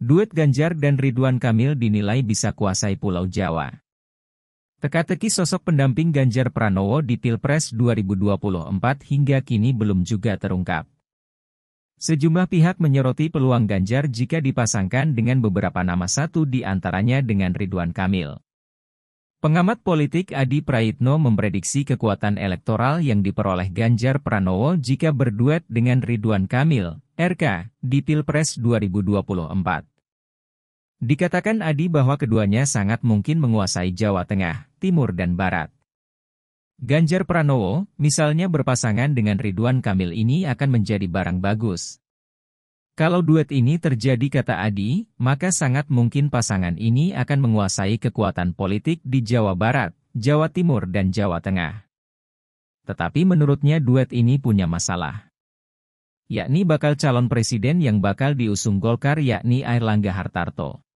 Duet Ganjar dan Ridwan Kamil dinilai bisa kuasai Pulau Jawa. Teka-teki sosok pendamping Ganjar Pranowo di Pilpres 2024 hingga kini belum juga terungkap. Sejumlah pihak menyoroti peluang Ganjar jika dipasangkan dengan beberapa nama satu di antaranya dengan Ridwan Kamil. Pengamat politik Adi Prayitno memprediksi kekuatan elektoral yang diperoleh Ganjar Pranowo jika berduet dengan Ridwan Kamil, RK, di Pilpres 2024. Dikatakan Adi bahwa keduanya sangat mungkin menguasai Jawa Tengah, Timur dan Barat. Ganjar Pranowo, misalnya berpasangan dengan Ridwan Kamil ini akan menjadi barang bagus. Kalau duet ini terjadi kata Adi, maka sangat mungkin pasangan ini akan menguasai kekuatan politik di Jawa Barat, Jawa Timur dan Jawa Tengah. Tetapi menurutnya duet ini punya masalah. Yakni bakal calon presiden yang bakal diusung Golkar yakni Airlangga Hartarto.